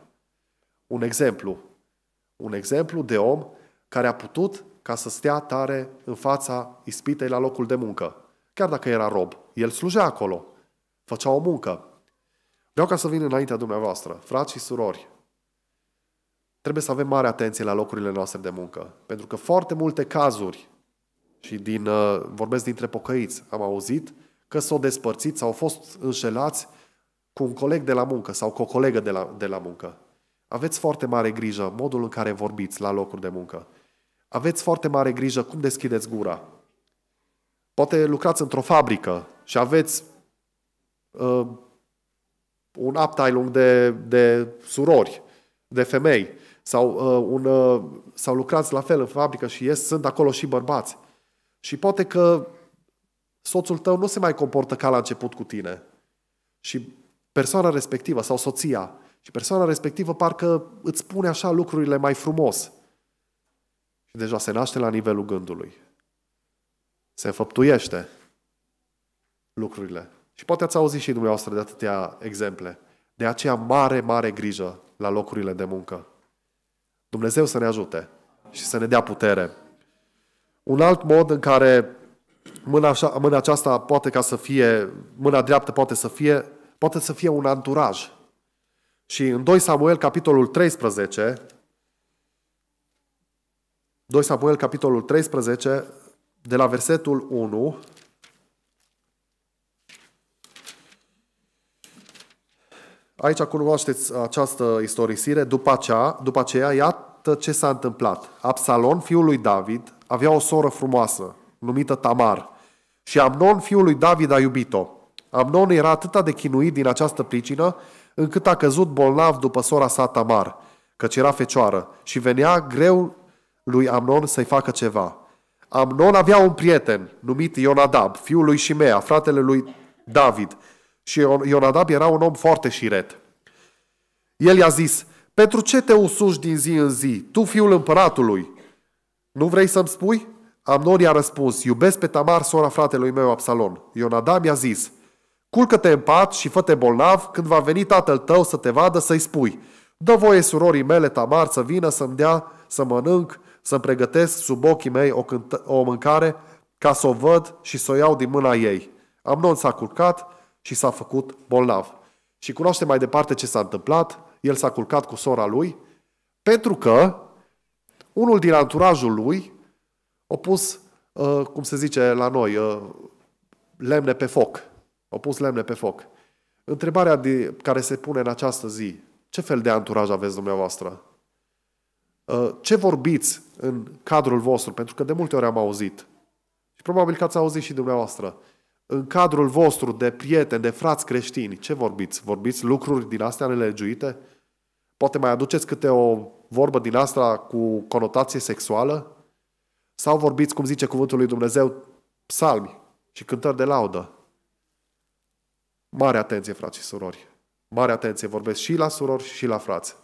Un exemplu. Un exemplu de om care a putut ca să stea tare în fața ispitei la locul de muncă. Chiar dacă era rob, el slujea acolo, făcea o muncă. Vreau ca să vin înaintea dumneavoastră, frați și surori. Trebuie să avem mare atenție la locurile noastre de muncă, pentru că foarte multe cazuri și din, uh, vorbesc dintre pocăiți, am auzit că s-au despărțit sau au fost înșelați cu un coleg de la muncă sau cu o colegă de la, de la muncă. Aveți foarte mare grijă modul în care vorbiți la locuri de muncă. Aveți foarte mare grijă cum deschideți gura. Poate lucrați într-o fabrică și aveți uh, un lung de, de surori, de femei, sau, uh, un, uh, sau lucrați la fel în fabrică și ies, sunt acolo și bărbați. Și poate că soțul tău nu se mai comportă ca la început cu tine. Și persoana respectivă sau soția și persoana respectivă parcă îți spune așa lucrurile mai frumos. Și deja se naște la nivelul gândului. Se înfăptuiește lucrurile. Și poate ați auzit și dumneavoastră de atâtea exemple. De aceea mare, mare grijă la locurile de muncă. Dumnezeu să ne ajute și să ne dea putere. Un alt mod în care mâna, mâna aceasta poate ca să fie, mâna dreaptă poate să fie, poate să fie un anturaj. Și în 2 Samuel, capitolul 13, 2 Samuel, capitolul 13, de la versetul 1, Aici cunoașteți această istorisire. După aceea, după aceea iată ce s-a întâmplat. Absalon, fiul lui David, avea o soră frumoasă, numită Tamar, și Amnon, fiul lui David, a iubit-o. Amnon era atât de chinuit din această pricină, încât a căzut bolnav după sora sa Tamar, căci era fecioară, și venea greu lui Amnon să-i facă ceva. Amnon avea un prieten numit Ionadab, fiul lui Shimea, fratele lui David, și Ionadab era un om foarte șiret. El i-a zis, pentru ce te usuși din zi în zi, tu fiul împăratului? Nu vrei să-mi spui? Amnon i-a răspuns, iubesc pe Tamar, sora fratelui meu Absalom. Ionadab i-a zis, culcă-te în pat și fă-te bolnav când va veni tatăl tău să te vadă să-i spui, dă voie surorii mele Tamar să vină să-mi dea să mănânc, să-mi pregătesc sub ochii mei o, cânt- o mâncare ca să o văd și să o iau din mâna ei. Amnon s-a culcat și s-a făcut bolnav. Și cunoaște mai departe ce s-a întâmplat. El s-a culcat cu sora lui pentru că unul din anturajul lui a pus, uh, cum se zice la noi, uh, lemne pe foc. Au pus lemne pe foc. Întrebarea care se pune în această zi, ce fel de anturaj aveți dumneavoastră? Uh, ce vorbiți în cadrul vostru? Pentru că de multe ori am auzit. Și probabil că ați auzit și dumneavoastră. În cadrul vostru de prieteni, de frați creștini, ce vorbiți? Vorbiți lucruri din astea nelegiuite? Poate mai aduceți câte o vorbă din asta cu conotație sexuală? Sau vorbiți, cum zice cuvântul lui Dumnezeu, psalmi și cântări de laudă? Mare atenție, frați și surori. Mare atenție, vorbesc și la surori și la frați.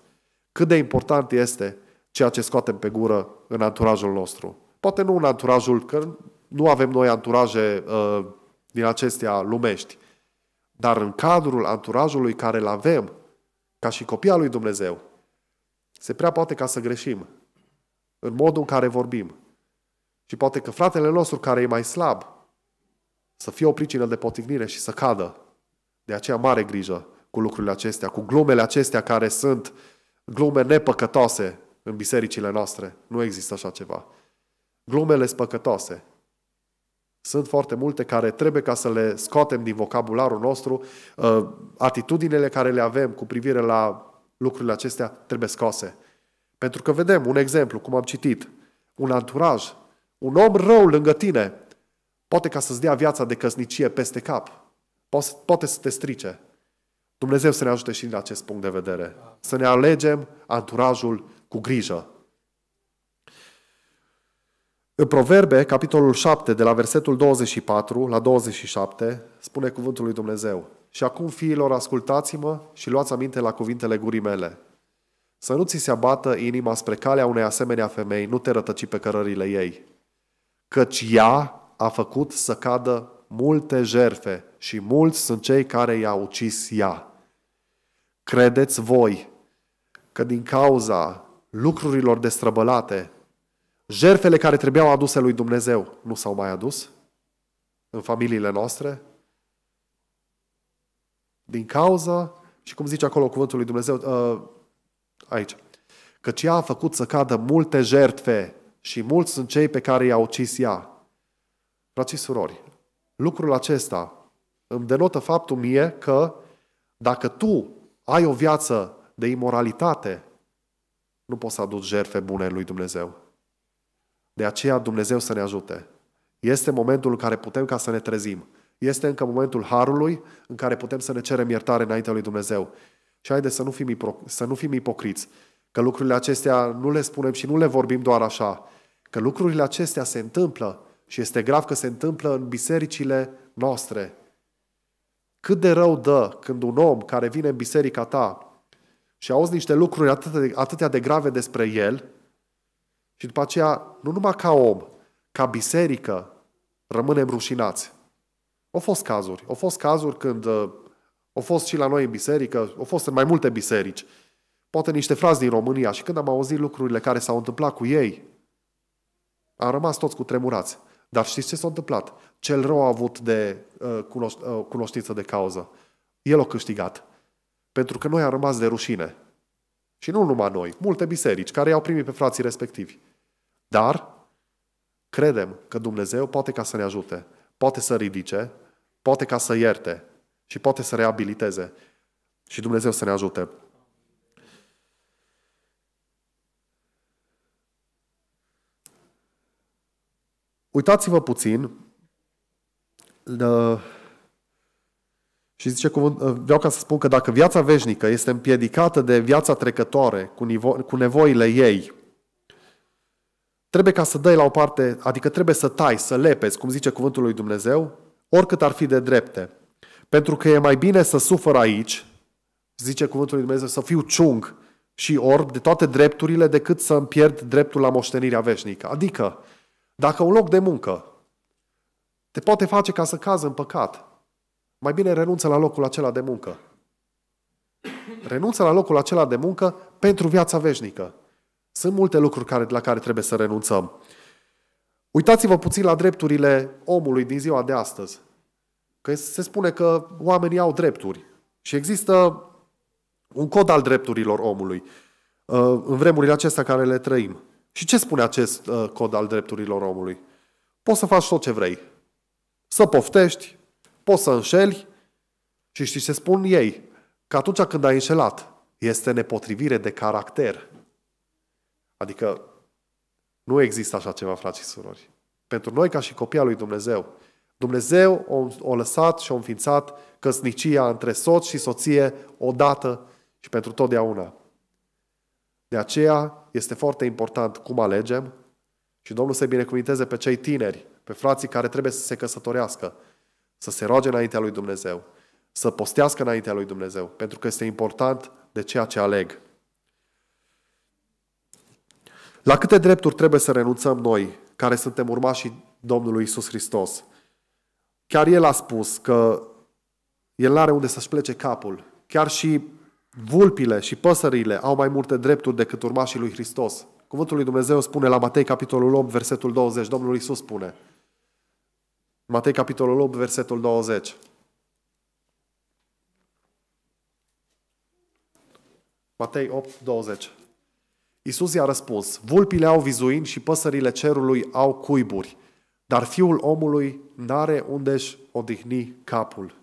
Cât de important este ceea ce scoatem pe gură în anturajul nostru. Poate nu în anturajul, că nu avem noi anturaje uh, din acestea lumești, dar în cadrul anturajului care îl avem, ca și copia lui Dumnezeu, se prea poate ca să greșim în modul în care vorbim. Și poate că fratele nostru care e mai slab să fie o pricină de potignire și să cadă. De aceea mare grijă cu lucrurile acestea, cu glumele acestea care sunt glume nepăcătoase în bisericile noastre. Nu există așa ceva. Glumele spăcătoase. Sunt foarte multe care trebuie ca să le scoatem din vocabularul nostru, uh, atitudinile care le avem cu privire la lucrurile acestea trebuie scoase. Pentru că vedem un exemplu, cum am citit, un anturaj, un om rău lângă tine, poate ca să-ți dea viața de căsnicie peste cap, poate să te strice. Dumnezeu să ne ajute și din acest punct de vedere. Să ne alegem anturajul cu grijă. În Proverbe, capitolul 7, de la versetul 24 la 27, spune cuvântul lui Dumnezeu. Și acum, fiilor, ascultați-mă și luați aminte la cuvintele gurii mele. Să nu ți se abată inima spre calea unei asemenea femei, nu te rătăci pe cărările ei. Căci ea a făcut să cadă multe jerfe și mulți sunt cei care i-au ucis ea. Credeți voi că din cauza lucrurilor destrăbălate, jerfele care trebuiau aduse lui Dumnezeu nu s-au mai adus? În familiile noastre? Din cauza, și cum zice acolo cuvântul lui Dumnezeu, uh, aici, căci ea a făcut să cadă multe jertfe și mulți sunt cei pe care i-a ucis ea. Frații surori, lucrul acesta îmi denotă faptul mie că dacă tu ai o viață de imoralitate, nu poți să aduci jertfe bune lui Dumnezeu. De aceea Dumnezeu să ne ajute. Este momentul în care putem ca să ne trezim. Este încă momentul harului în care putem să ne cerem iertare înaintea lui Dumnezeu. Și haideți să nu fim, ipro- să nu fim ipocriți, că lucrurile acestea nu le spunem și nu le vorbim doar așa, că lucrurile acestea se întâmplă și este grav că se întâmplă în bisericile noastre. Cât de rău dă când un om care vine în biserica ta și auzi niște lucruri atât de, atâtea de grave despre el și după aceea, nu numai ca om, ca biserică, rămânem rușinați. Au fost cazuri. Au fost cazuri când uh, au fost și la noi în biserică, au fost în mai multe biserici, poate niște frazi din România și când am auzit lucrurile care s-au întâmplat cu ei, am rămas toți cu tremurați. Dar știți ce s-a întâmplat? Cel rău a avut de uh, cunoș- uh, cunoștință de cauză. El a câștigat. Pentru că noi am rămas de rușine. Și nu numai noi, multe biserici care i-au primit pe frații respectivi. Dar credem că Dumnezeu poate ca să ne ajute, poate să ridice, poate ca să ierte și poate să reabiliteze. Și Dumnezeu să ne ajute. Uitați-vă puțin și zice cuvânt, vreau ca să spun că dacă viața veșnică este împiedicată de viața trecătoare cu, nivo- cu nevoile ei, trebuie ca să dai la o parte, adică trebuie să tai, să lepezi, cum zice cuvântul lui Dumnezeu, oricât ar fi de drepte. Pentru că e mai bine să sufăr aici, zice cuvântul lui Dumnezeu, să fiu ciung și orb de toate drepturile decât să îmi pierd dreptul la moștenirea veșnică. Adică, dacă un loc de muncă te poate face ca să cazi în păcat, mai bine renunță la locul acela de muncă. Renunță la locul acela de muncă pentru viața veșnică. Sunt multe lucruri care, la care trebuie să renunțăm. Uitați-vă puțin la drepturile omului din ziua de astăzi. Că se spune că oamenii au drepturi și există un cod al drepturilor omului uh, în vremurile acestea care le trăim. Și ce spune acest uh, cod al drepturilor omului? Poți să faci tot ce vrei. Să poftești, poți să înșeli și știi ce spun ei? Că atunci când ai înșelat, este nepotrivire de caracter. Adică nu există așa ceva, frați și surori. Pentru noi, ca și copii al lui Dumnezeu, Dumnezeu o, lăsat și o înființat căsnicia între soț și soție odată și pentru totdeauna. De aceea este foarte important cum alegem și Domnul să-i binecuvinteze pe cei tineri, pe frații care trebuie să se căsătorească, să se roage înaintea lui Dumnezeu, să postească înaintea lui Dumnezeu, pentru că este important de ceea ce aleg. La câte drepturi trebuie să renunțăm noi, care suntem urmașii Domnului Isus Hristos? Chiar El a spus că El are unde să-și plece capul. Chiar și vulpile și păsările au mai multe drepturi decât urmașii lui Hristos. Cuvântul lui Dumnezeu spune la Matei capitolul 8, versetul 20, Domnul Isus spune. Matei capitolul 8, versetul 20. Matei 8, 20. Isus i-a răspuns, vulpile au vizuini și păsările cerului au cuiburi, dar fiul omului n-are unde-și odihni capul.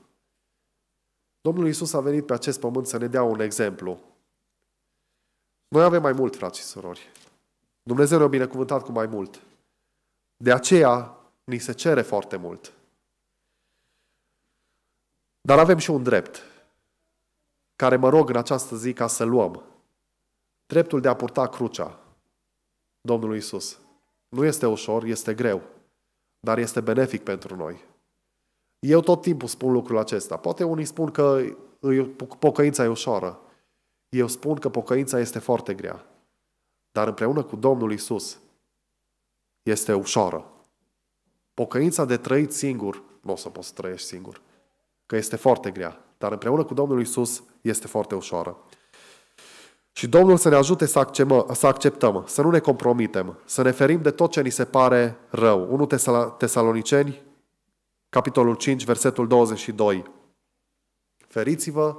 Domnul Isus a venit pe acest pământ să ne dea un exemplu. Noi avem mai mult, frați și surori. Dumnezeu ne-a binecuvântat cu mai mult. De aceea ni se cere foarte mult. Dar avem și un drept care mă rog în această zi ca să luăm Dreptul de a purta crucea Domnului Isus. Nu este ușor, este greu, dar este benefic pentru noi. Eu tot timpul spun lucrul acesta. Poate unii spun că pocăința e ușoară. Eu spun că pocăința este foarte grea. Dar împreună cu Domnul Isus este ușoară. Pocăința de trăit singur, nu o să poți să trăiești singur, că este foarte grea. Dar împreună cu Domnul Isus este foarte ușoară. Și Domnul să ne ajute să, accemă, să acceptăm, să nu ne compromitem, să ne ferim de tot ce ni se pare rău. 1 Tesaloniceni, capitolul 5, versetul 22. Feriți-vă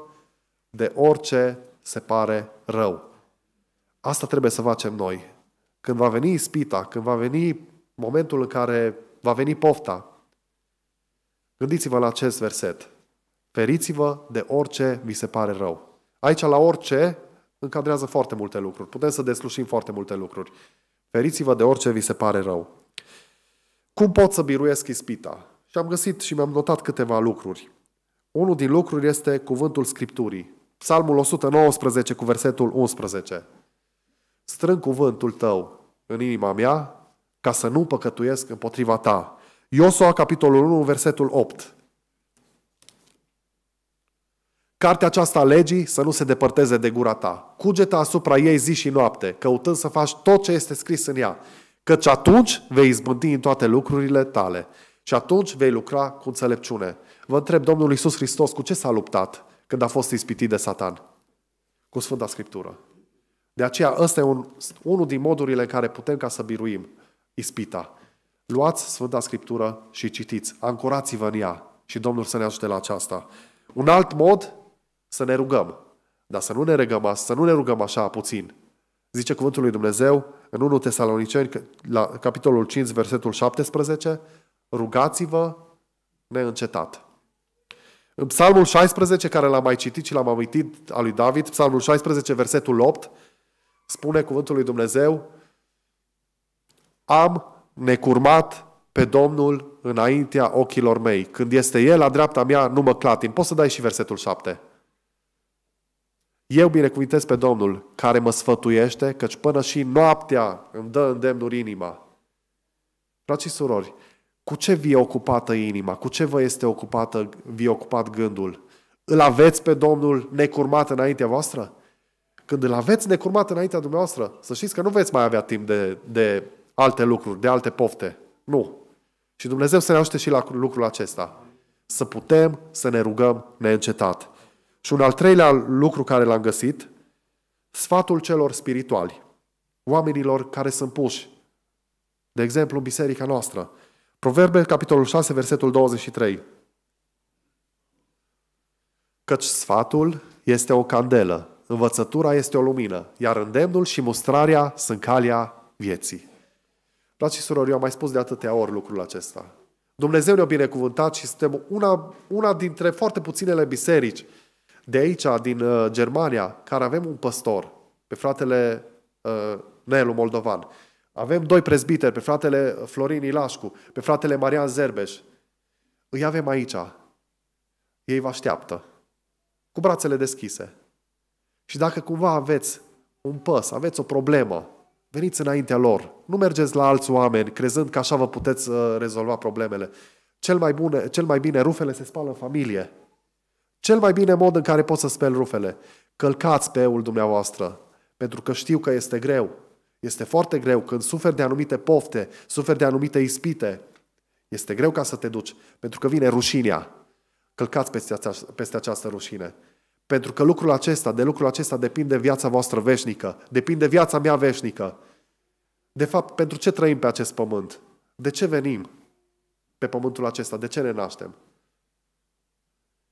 de orice se pare rău. Asta trebuie să facem noi. Când va veni ispita, când va veni momentul în care va veni pofta, gândiți-vă la acest verset. Feriți-vă de orice vi se pare rău. Aici la orice încadrează foarte multe lucruri. Putem să deslușim foarte multe lucruri. Feriți-vă de orice vi se pare rău. Cum pot să biruiesc ispita? Și am găsit și mi-am notat câteva lucruri. Unul din lucruri este cuvântul Scripturii. Psalmul 119 cu versetul 11. Strâng cuvântul tău în inima mea ca să nu păcătuiesc împotriva ta. Iosua, capitolul 1, versetul 8. Cartea aceasta a legii să nu se depărteze de gura ta. Cugeta asupra ei zi și noapte, căutând să faci tot ce este scris în ea, căci atunci vei izbândi în toate lucrurile tale și atunci vei lucra cu înțelepciune. Vă întreb, Domnul Iisus Hristos, cu ce s-a luptat când a fost ispitit de Satan? Cu Sfânta Scriptură. De aceea, ăsta e un, unul din modurile în care putem ca să biruim ispita. Luați Sfânta Scriptură și citiți, ancorați-vă în ea și Domnul să ne ajute la aceasta. Un alt mod să ne rugăm. Dar să nu ne rugăm, să nu ne rugăm așa puțin. Zice cuvântul lui Dumnezeu în 1 Tesaloniceni, la capitolul 5, versetul 17, rugați-vă neîncetat. În psalmul 16, care l-am mai citit și l-am amintit al lui David, psalmul 16, versetul 8, spune cuvântul lui Dumnezeu, am necurmat pe Domnul înaintea ochilor mei. Când este El la dreapta mea, nu mă clatin. Poți să dai și versetul 7. Eu binecuvintez pe Domnul care mă sfătuiește, căci până și noaptea îmi dă îndemnuri inima. Frați și surori, cu ce vi e ocupată inima? Cu ce vă este ocupată, vi ocupat gândul? Îl aveți pe Domnul necurmat înaintea voastră? Când îl aveți necurmat înaintea dumneavoastră, să știți că nu veți mai avea timp de, de alte lucruri, de alte pofte. Nu. Și Dumnezeu să ne ajute și la lucrul acesta. Să putem să ne rugăm neîncetat. Și un al treilea lucru care l-am găsit, sfatul celor spirituali, oamenilor care sunt puși. De exemplu, în biserica noastră. Proverbe, capitolul 6, versetul 23. Căci sfatul este o candelă, învățătura este o lumină, iar îndemnul și mustrarea sunt calea vieții. Frați și surori, eu am mai spus de atâtea ori lucrul acesta. Dumnezeu ne-a binecuvântat și suntem una, una dintre foarte puținele biserici de aici, din uh, Germania, care avem un păstor, pe fratele uh, Nelu Moldovan, avem doi prezbiteri, pe fratele Florin Ilașcu, pe fratele Marian Zerbeș. Îi avem aici. Ei vă așteaptă. Cu brațele deschise. Și dacă cumva aveți un păs, aveți o problemă, veniți înaintea lor. Nu mergeți la alți oameni crezând că așa vă puteți uh, rezolva problemele. Cel mai, bune, cel mai bine rufele se spală în familie. Cel mai bine mod în care poți să speli rufele. Călcați pe eul dumneavoastră, pentru că știu că este greu. Este foarte greu când suferi de anumite pofte, suferi de anumite ispite. Este greu ca să te duci, pentru că vine rușinea. Călcați peste, peste această rușine. Pentru că lucrul acesta, de lucrul acesta depinde viața voastră veșnică, depinde viața mea veșnică. De fapt, pentru ce trăim pe acest pământ? De ce venim pe pământul acesta? De ce ne naștem?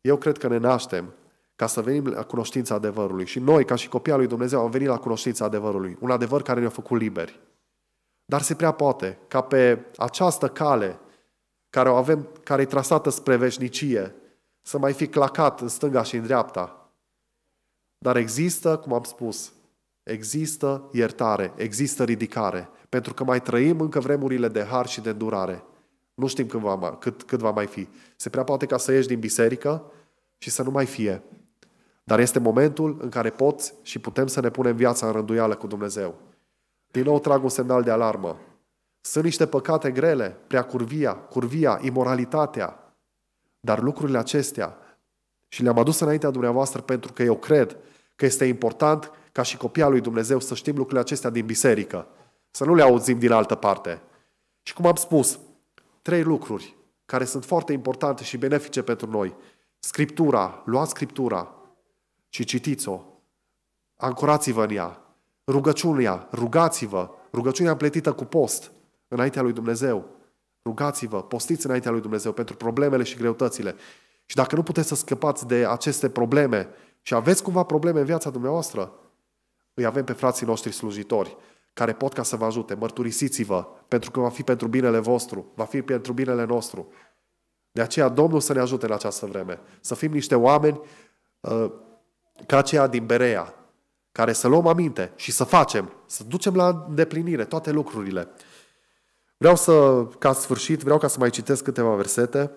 Eu cred că ne naștem ca să venim la cunoștința adevărului. Și noi, ca și copii al lui Dumnezeu, am venit la cunoștința adevărului. Un adevăr care ne-a făcut liberi. Dar se prea poate ca pe această cale care o avem, care e trasată spre veșnicie, să mai fi clacat în stânga și în dreapta. Dar există, cum am spus, există iertare, există ridicare, pentru că mai trăim încă vremurile de har și de durare. Nu știm când va, cât, cât va mai fi. Se prea poate ca să ieși din biserică și să nu mai fie. Dar este momentul în care poți și putem să ne punem viața în rânduială cu Dumnezeu. Din nou trag un semnal de alarmă. Sunt niște păcate grele, prea curvia, curvia, imoralitatea. Dar lucrurile acestea și le-am adus înaintea dumneavoastră pentru că eu cred că este important ca și copia lui Dumnezeu să știm lucrurile acestea din biserică. Să nu le auzim din altă parte. Și cum am spus, trei lucruri care sunt foarte importante și benefice pentru noi. Scriptura, luați Scriptura și citiți-o. Ancorați-vă în ea. Rugăciunea, rugați-vă. Rugăciunea împletită cu post înaintea lui Dumnezeu. Rugați-vă, postiți înaintea lui Dumnezeu pentru problemele și greutățile. Și dacă nu puteți să scăpați de aceste probleme și aveți cumva probleme în viața dumneavoastră, îi avem pe frații noștri slujitori care pot ca să vă ajute. Mărturisiți-vă, pentru că va fi pentru binele vostru, va fi pentru binele nostru. De aceea Domnul să ne ajute în această vreme, să fim niște oameni uh, ca aceia din Berea, care să luăm aminte și să facem, să ducem la îndeplinire toate lucrurile. Vreau să, ca sfârșit, vreau ca să mai citesc câteva versete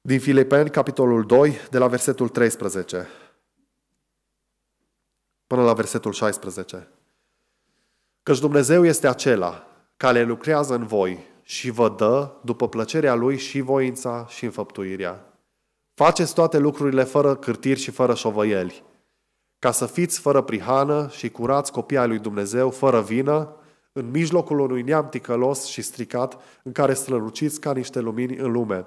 din Filipeni, capitolul 2, de la versetul 13 până la versetul 16. Căci Dumnezeu este acela care lucrează în voi și vă dă, după plăcerea Lui, și voința și înfăptuirea. Faceți toate lucrurile fără cârtiri și fără șovăieli, ca să fiți fără prihană și curați copii ai lui Dumnezeu, fără vină, în mijlocul unui neam ticălos și stricat, în care străluciți ca niște lumini în lume.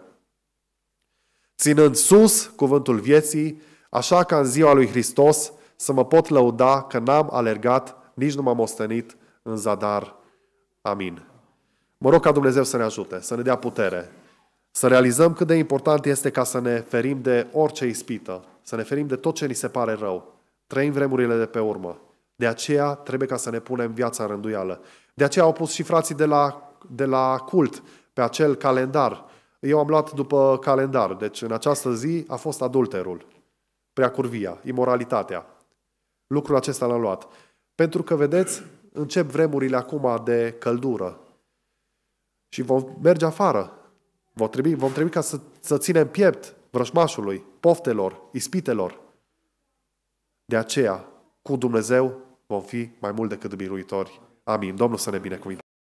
Ținând sus cuvântul vieții, așa ca în ziua lui Hristos, să mă pot lăuda că n-am alergat, nici nu m-am ostenit, în zadar. Amin. Mă rog ca Dumnezeu să ne ajute, să ne dea putere, să realizăm cât de important este ca să ne ferim de orice ispită, să ne ferim de tot ce ni se pare rău. Trăim vremurile de pe urmă. De aceea trebuie ca să ne punem viața în rânduială. De aceea au pus și frații de la, de la cult pe acel calendar. Eu am luat după calendar. Deci în această zi a fost adulterul, preacurvia, imoralitatea. Lucrul acesta l-am luat. Pentru că, vedeți, încep vremurile acum de căldură și vom merge afară. Vom trebui, vom trebui ca să, să ținem piept vrășmașului, poftelor, ispitelor. De aceea, cu Dumnezeu vom fi mai mult decât biruitori. Amin. Domnul să ne binecuvinte.